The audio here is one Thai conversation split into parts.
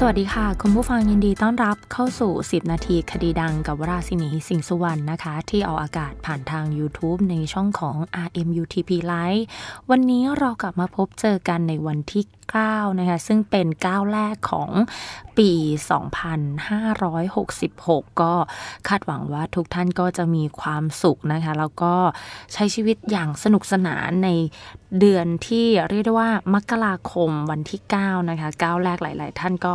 สวัสดีค่ะ คุณผู้ฟังยินดีต้อนรับเข้าสู่ 10 นาทีคดีดังกับวราศินีสิงสุวรรณนะคะ ที่ออกอากาศผ่านทาง YouTube ในช่องของ RMUTP Live วันนี้เรากลับมาพบเจอกันในวันที่ 9 นะคะ ซึ่งเป็นก้าแรกของปี 2566 ก็คาดหวังว่าทุกท่านก็จะมีความสุขนะคะ แล้วก็ใช้ชีวิตอย่างสนุกสนานในเดือนที่เรียกได้ว่ามกราคมวันที่9นะคะก้าแรกหลาย ๆ ท่านก็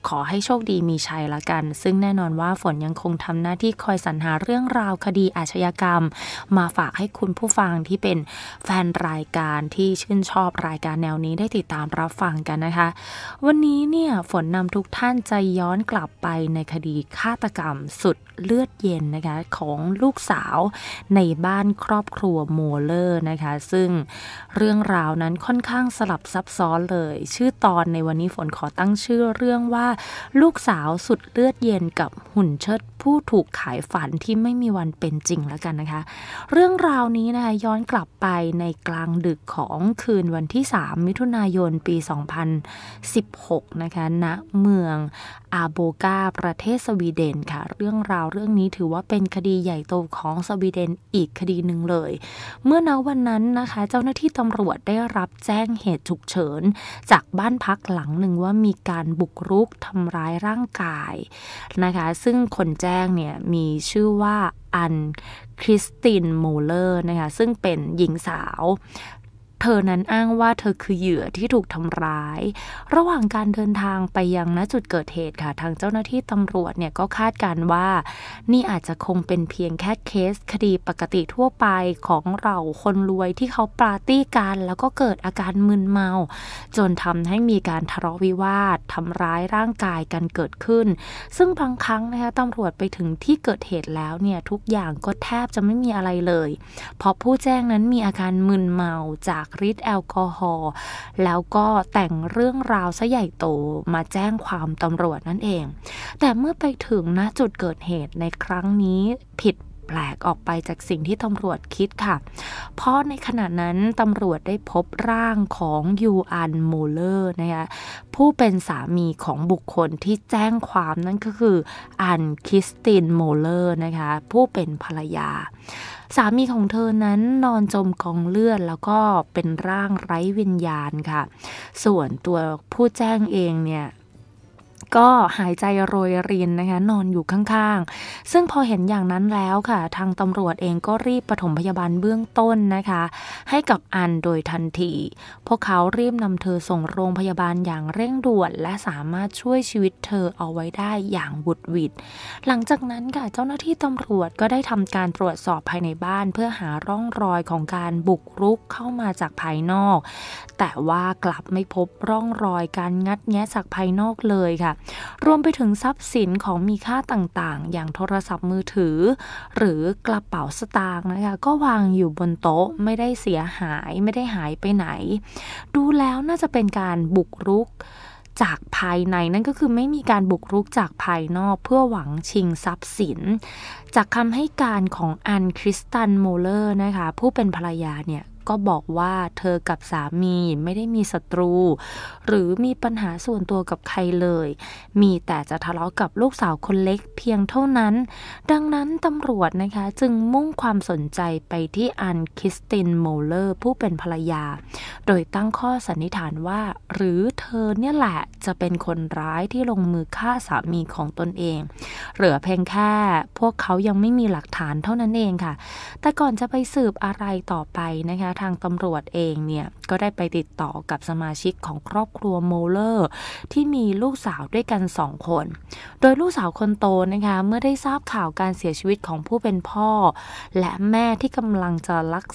ขอให้โชคดีมีชัยละกัน ซึ่งแน่นอนว่าฝนยังคงทำหน้าที่คอยสรรหาเรื่องราวคดีอาชญากรรมมาฝากให้คุณผู้ฟังที่เป็นแฟนรายการที่ชื่นชอบรายการแนวนี้ได้ติดตามรับฟังกันนะคะ วันนี้เนี่ย ฝนนำทุกท่านจะย้อนกลับไปในคดีฆาตกรรม สุดเลือดเย็นนะคะ ของลูกสาวในบ้านครอบครัวโมเลอร์นะคะ ซึ่งเรื่องราวนั้นค่อนข้างสลับซับซ้อนเลย ชื่อตอนในวันนี้ฝนขอตั้งชื่อเรื่องว่าลูกสาวสุดเลือดเย็นกับหุ่นเชิดผู้ถูกขายฝันที่ไม่มีวันเป็นจริงแล้วกันนะคะ เรื่องราวนี้นะคะย้อนกลับไปในกลางดึกของคืนวันที่ 3 มิถุนายนปี 2016นะคะณนะเมืองอาโบกาประเทศสวีเดนค่ะเรื่องราวเรื่องนี้ถือว่าเป็นคดีใหญ่โตของสวีเดนอีกคดีหนึ่งเลย เมื่อนาวันนั้นนะคะเจ้าหน้าที่ตำรวจได้รับแจ้งเหตุฉุกเฉินจากบ้านพักหลังหนึ่งว่ามีการบุกรุกทำร้ายร่างกายนะคะซึ่งคนแจ้งเนี่ยมีชื่อว่าอันคริสตินมูเลอร์นะคะซึ่งเป็นหญิงสาวเธอนั้นอ้างว่าเธอคือเหยื่อที่ถูกทำร้าย ระหว่างการเดินทางไปยังณจุดเกิดเหตุค่ะทางเจ้าหน้าที่ตำรวจเนี่ยก็คาดการว่า นี่อาจจะคงเป็นเพียงแค่เคส คดีปกติทั่วไปของเราคนรวยที่เขาปาร์ตี้กัน แล้วก็เกิดอาการมึนเมา จนทำให้มีการทะเลาะวิวาททำร้ายร่างกายกันเกิดขึ้น ซึ่งบางครั้งนะคะตำรวจไปถึงที่เกิดเหตุแล้วเนี่ยทุกอย่างก็แทบจะไม่มีอะไรเลย เพราะผู้แจ้งนั้นมีอาการมึนเมาจากฤทธิ์แอลกอฮอล์แล้วก็แต่งเรื่องราวซะใหญ่โตมาแจ้งความตำรวจนั่นเอง แต่เมื่อไปถึงณจุดเกิดเหตุในครั้งนี้ผิดแปลกออกไปจากสิ่งที่ตำรวจคิดค่ะ เพราะในขณะนั้นตำรวจได้พบร่างของยูอันมูเลอร์นะคะผู้เป็นสามีของบุคคลที่แจ้งความนั่นก็คืออันคิสตินมูเลอร์นะคะผู้เป็นภรรยาสามีของเธอนั้นนอนจมกองเลือดแล้วก็เป็นร่างไร้วิญญาณค่ะ ส่วนตัวผู้แจ้งเองเนี่ยก็หายใจโรยรินนะคะนอนอยู่ข้างๆ ซึ่งพอเห็นอย่างนั้นแล้วค่ะ ทางตำรวจเองก็รีบปฐมพยาบาลเบื้องต้นนะคะ ให้กับอันโดยทันทีพวกเขารีบนำเธอส่งโรงพยาบาลอย่างเร่งด่วนและสามารถช่วยชีวิตเธอเอาไว้ได้อย่างบุดวิดหลังจากนั้นค่ะ เจ้าหน้าที่ตำรวจก็ได้ทำการตรวจสอบภายในบ้านเพื่อหาร่องรอยของการบุกรุกเข้ามาจากภายนอก แต่ว่ากลับไม่พบร่องรอยการงัดแงะจากภายนอกเลยค่ะรวมไปถึงทรัพย์สินของมีค่าต่างๆ อย่างโทรศัพท์มือถือ หรือกระเป๋าสตางค์นะคะ ก็วางอยู่บนโต๊ะไม่ได้เสียหายไม่ได้หายไปไหน ดูแล้วน่าจะเป็นการบุกรุกจากภายใน นั่นก็คือไม่มีการบุกรุกจากภายนอกเพื่อหวังชิงทรัพย์สิน จากคำให้การของอันคริสตันโมเลอร์นะคะผู้เป็นภรรยาเนี่ยก็บอกว่าเธอกับสามีไม่ได้มีศัตรู หรือมีปัญหาส่วนตัวกับใครเลย มีแต่จะทะเลาะกับลูกสาวคนเล็กเพียงเท่านั้น ดังนั้นตำรวจนะคะจึงมุ่งความสนใจไปที่อันคิสตินโมเลอร์ผู้เป็นภรรยา โดยตั้งข้อสันนิษฐานว่า หรือเธอเนี่ยแหละจะเป็นคนร้ายที่ลงมือฆ่าสามีของตนเอง เหลือเพียงแค่ พวกเขายังไม่มีหลักฐานเท่านั้นเองค่ะ แต่ก่อนจะไปสืบอะไรต่อไปนะคะทางตำรวจเองเนี่ย ก็ได้ไปติดต่อกับสมาชิกของครอบครัวโมเลอร์ ที่มีลูกสาวด้วยกันสองคน โดยลูกสาวคนโตนะคะเมื่อได้ทราบข่าวการเสียชีวิตของผู้เป็นพ่อ และแม่ที่กำลังจะรัก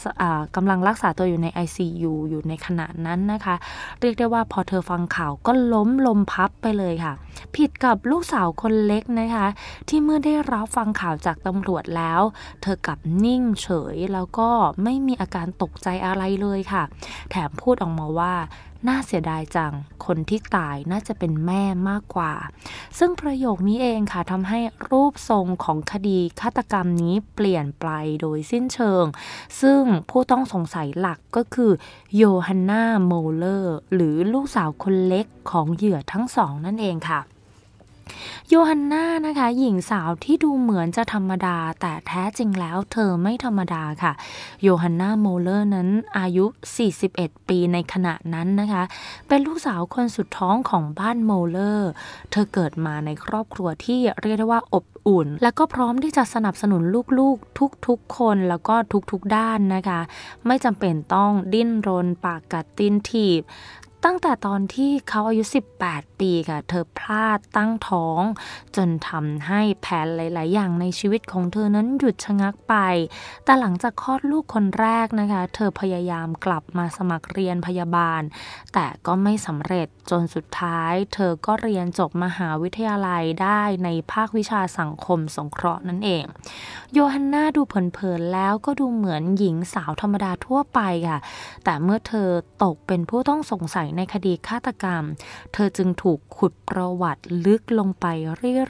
กำลังรักษาตัวอยู่ใน ICU อยู่ในขณะนั้นนะคะ เรียกได้ว่าพอเธอฟังข่าวก็ล้มลมพับไปเลยค่ะ ผิดกับลูกสาวคนเล็กนะคะที่เมื่อได้รับฟังข่าวจากตำรวจแล้ว เธอกลับนิ่งเฉยแล้วก็ไม่มีอาการตกใจใจอะไรเลยค่ะ แถมพูดออกมาว่า น่าเสียดายจัง คนที่ตายน่าจะเป็นแม่มากกว่า ซึ่งประโยคนี้เองค่ะทำให้รูปทรงของคดีฆาตกรรมนี้เปลี่ยนไปโดยสิ้นเชิง ซึ่งผู้ต้องสงสัยหลักก็คือโยฮันนาโมเลอร์หรือลูกสาวคนเล็กของเหยื่อทั้งสองนั่นเองค่ะโยฮันนา นะคะ หญิงสาวที่ดูเหมือนจะธรรมดา แต่แท้จริงแล้วเธอไม่ธรรมดาค่ะ โยฮันนาโมเลอร์นั้น อายุ 41 ปี ในขณะนั้นนะคะ เป็นลูกสาวคนสุดท้องของบ้านโมเลอร์ เธอเกิดมาในครอบครัวที่เรียกได้ว่าอบอุ่น และก็พร้อมที่จะสนับสนุนลูกๆทุกๆคน แล้วก็ทุกๆด้านนะคะ ไม่จำเป็นต้องดิ้นรนปากกัดตินถีบตั้งแต่ตอนที่เขาอายุ 18 ปี ค่ะ เธอพลาดตั้งท้องจนทำให้แผนหลาย ๆ อย่างในชีวิตของเธอนั้นหยุดชะงักไป แต่หลังจากคลอดลูกคนแรกนะคะ เธอพยายามกลับมาสมัครเรียนพยาบาล แต่ก็ไม่สำเร็จจนสุดท้ายเธอก็เรียนจบ มหาวิทยาลัยได้ในภาควิชาสังคมสงเคราะห์นั่นเอง โยฮันนาดูเผินๆแล้วก็ดูเหมือนหญิงสาวธรรมดาทั่วไปค่ะ แต่เมื่อเธอตกเป็นผู้ต้องสงสัยในคดีฆาตกรรม เธอจึงถูกขุดประวัติลึกลงไป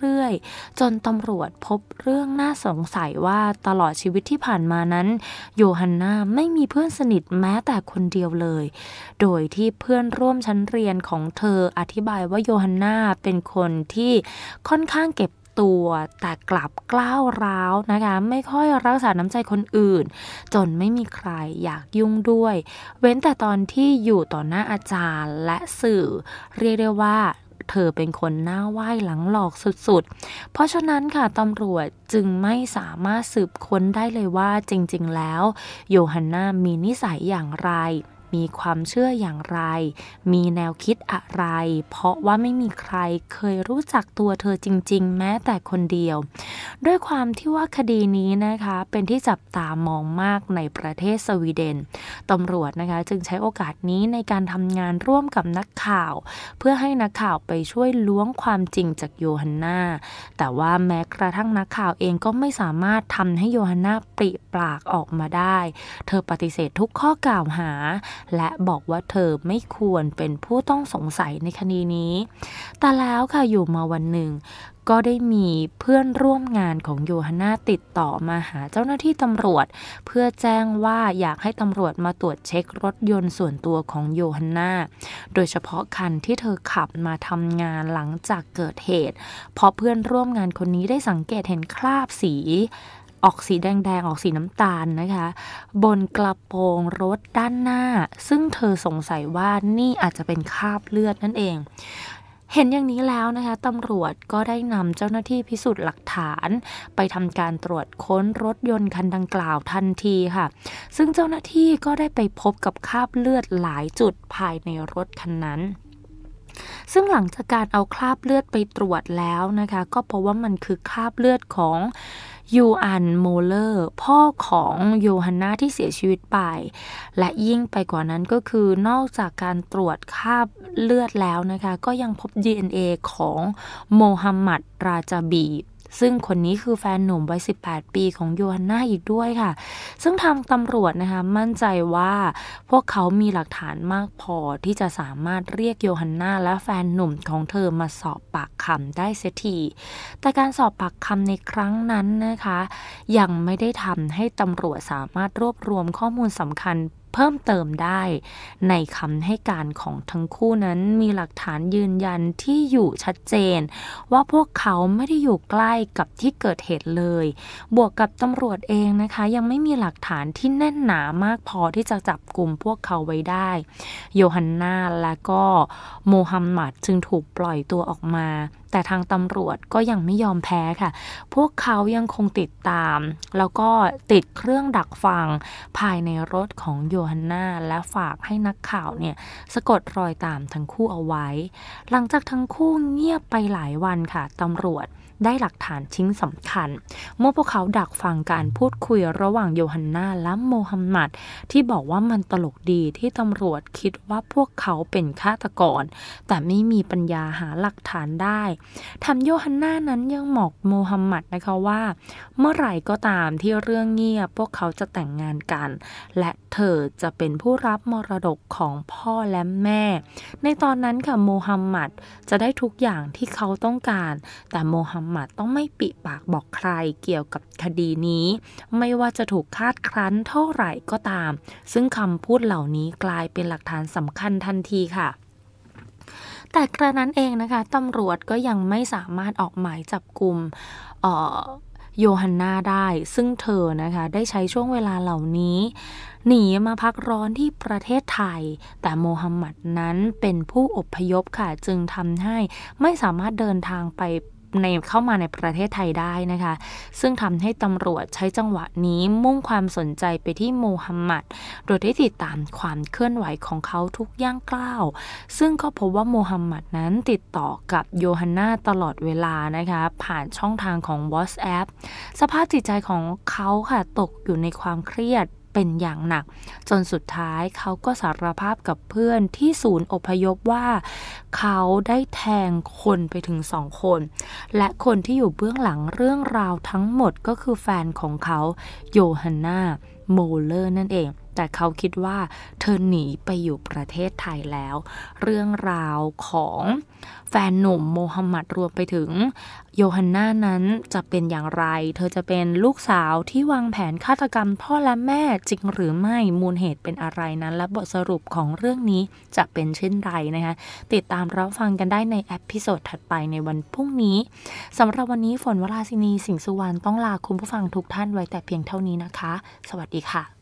เรื่อยๆ จนตำรวจพบเรื่องน่าสงสัยว่าตลอดชีวิตที่ผ่านมานั้น โยฮันนาไม่มีเพื่อนสนิทแม้แต่คนเดียวเลย โดยที่เพื่อนร่วมชั้นเรียนของเธออธิบายว่าโยฮันนาเป็นคนที่ค่อนข้างเก็บตัว แต่กลับกล้าวร้าวนะคะ ไม่ค่อยรักษาน้ำใจคนอื่น จนไม่มีใครอยากยุ่งด้วย เว้นแต่ตอนที่อยู่ต่อหน้าอาจารย์และสื่อ เรียกได้ว่า เธอเป็นคนหน้าไหว้หลังหลอกสุดๆ เพราะฉะนั้นค่ะตำรวจจึงไม่สามารถสืบค้นได้เลยว่าจริงๆแล้ว โยฮันนามีนิสัยอย่างไรมีความเชื่ออย่างไร มีแนวคิดอะไร เพราะว่าไม่มีใครเคยรู้จักตัวเธอจริง ๆ แม้แต่คนเดียว ด้วยความที่ว่าคดีนี้นะคะ เป็นที่จับตามองมากในประเทศสวีเดน ตำรวจนะคะจึงใช้โอกาสนี้ในการทำงานร่วมกับนักข่าว เพื่อให้นักข่าวไปช่วยล้วงความจริงจากโยฮันนา แต่ว่าแม้กระทั่งนักข่าวเองก็ไม่สามารถทำให้โยฮันนาปริปากออกมาได้ เธอปฏิเสธทุกข้อกล่าวหาและบอกว่าเธอไม่ควรเป็นผู้ต้องสงสัยในคดีนี้ แต่แล้วค่ะอยู่มาวันหนึ่งก็ได้มีเพื่อนร่วมงานของโยฮันนาติดต่อมาหาเจ้าหน้าที่ตำรวจ เพื่อแจ้งว่าอยากให้ตำรวจมาตรวจเช็ครถยนต์ส่วนตัวของโยฮันนา โดยเฉพาะคันที่เธอขับมาทำงานหลังจากเกิดเหตุ เพราะเพื่อนร่วมงานคนนี้ได้สังเกตเห็นคราบสีออกสีแดงๆ ออกสีน้ำตาลนะคะ บนกระโปรงรถด้านหน้า ซึ่งเธอสงสัยว่านี่อาจจะเป็นคราบเลือดนั่นเอง เห็นอย่างนี้แล้วนะคะตำรวจก็ได้นำเจ้าหน้าที่พิสูจน์หลักฐาน ไปทำการตรวจค้นรถยนต์คันดังกล่าวทันทีค่ะ ซึ่งเจ้าหน้าที่ก็ได้ไปพบกับคราบเลือดหลายจุดภายในรถคันนั้น ซึ่งหลังจากการเอาคราบเลือดไปตรวจแล้วนะคะ ก็พบว่ามันคือคราบเลือดของยูอันโมเลอร์พ่อของโยฮันนาที่เสียชีวิตไป และยิ่งไปกว่านั้นก็คือนอกจากการตรวจคราบเลือดแล้วนะคะ ก็ยังพบ DNA ของโมฮัมหมัดราจาบีซึ่งคนนี้คือแฟนหนุ่มวัย18 ปีของโยฮันนาอีกด้วยค่ะ ซึ่งทางตำรวจนะคะมั่นใจว่า พวกเขามีหลักฐานมากพอที่จะสามารถเรียกโยฮันนาและแฟนหนุ่มของเธอมาสอบปากคำได้เสียที แต่การสอบปากคำในครั้งนั้นนะคะยังไม่ได้ทำให้ตำรวจสามารถรวบรวมข้อมูลสำคัญเพิ่มเติมได้ ในคำให้การของทั้งคู่นั้นมีหลักฐานยืนยันที่อยู่ชัดเจน ว่าพวกเขาไม่ได้อยู่ใกล้กับที่เกิดเหตุเลย บวกกับตำรวจเองนะคะ ยังไม่มีหลักฐานที่แน่นหนามากพอที่จะจับกลุ่มพวกเขาไว้ได้ โยฮันนาและก็โมฮัมหมัดจึงถูกปล่อยตัวออกมาแต่ทางตำรวจก็ยังไม่ยอมแพ้ค่ะ พวกเขายังคงติดตาม แล้วก็ติดเครื่องดักฟังภายในรถของโยฮันนา และฝากให้นักข่าวเนี่ยสะกดรอยตามทั้งคู่เอาไว้ หลังจากทั้งคู่เงียบไปหลายวันค่ะตำรวจได้หลักฐานชิ้นสำคัญ เมื่อพวกเขาดักฟังการพูดคุยระหว่างโยฮันนาและโมฮัมหมัดที่บอกว่ามันตลกดีที่ตำรวจคิดว่าพวกเขาเป็นฆาตกรแต่ไม่มีปัญญาหาหลักฐานได้ทำโยฮันนานั้นยังบอกโมฮัมหมัดนะคะว่า เมื่อไหร่ก็ตามที่เรื่องเงียบพวกเขาจะแต่งงานกัน และเธอจะเป็นผู้รับมรดกของพ่อและแม่ ในตอนนั้นค่ะโมฮัมหมัดจะได้ทุกอย่างที่เขาต้องการ แต่โมฮัมมัดต้องไม่ปิปากบอกใครเกี่ยวกับคดีนี้ ไม่ว่าจะถูกคาดครั้นเท่าไหร่ก็ตาม ซึ่งคำพูดเหล่านี้กลายเป็นหลักฐานสำคัญทันทีค่ะแต่กระนั้นเองนะคะตำรวจก็ยังไม่สามารถออกหมายจับกลุ่มโยฮันนาได้ซึ่งเธอนะคะได้ใช้ช่วงเวลาเหล่านี้หนีมาพักร้อนที่ประเทศไทย แต่โมฮัมหมัดนั้นเป็นผู้อพยพค่ะจึงทำให้ ไม่สามารถเดินทางไปในเข้ามาในประเทศไทยได้นะคะซึ่งทำให้ตำรวจใช้จังหวะนี้มุ่งความสนใจไปที่โมฮัมหมัด โดยได้ติดตามความเคลื่อนไหวของเขาทุกย่างก้าว ซึ่งก็พบว่าโมฮัมหมัดนั้นติดต่อกับโยฮันนาตลอดเวลานะคะผ่านช่องทางของ WhatsApp สภาพจิตใจของเขาค่ะตกอยู่ในความเครียดเป็นอย่างหนัก จนสุดท้ายเขาก็สารภาพกับเพื่อนที่ศูนย์อพยพว่า เขาได้แทงคนไปถึงสองคน และคนที่อยู่เบื้องหลังเรื่องราวทั้งหมดก็คือแฟนของเขาโยฮันนาโมเลอร์นั่นเองแต่เขาคิดว่าเธอหนีไปอยู่ประเทศไทยแล้ว เรื่องราวของแฟนหนุ่มโมฮัมหมัดรวมไปถึง โยฮันน่านั้นจะเป็นอย่างไร เธอจะเป็นลูกสาวที่วางแผนฆาตกรรมพ่อและแม่จริงหรือไม่มูลเหตุเป็นอะไรนั้น และบทสรุปของเรื่องนี้จะเป็นเช่นไรนะคะ ติดตามรับฟังกันได้ในเอพิโซดถัดไปในวันพรุ่งนี้ สำหรับวันนี้ฝนวราศินีสิงสุวรรณต้องลาคุณผู้ฟังทุกท่านไว้แต่เพียงเท่านี้นะคะ สวัสดีค่ะ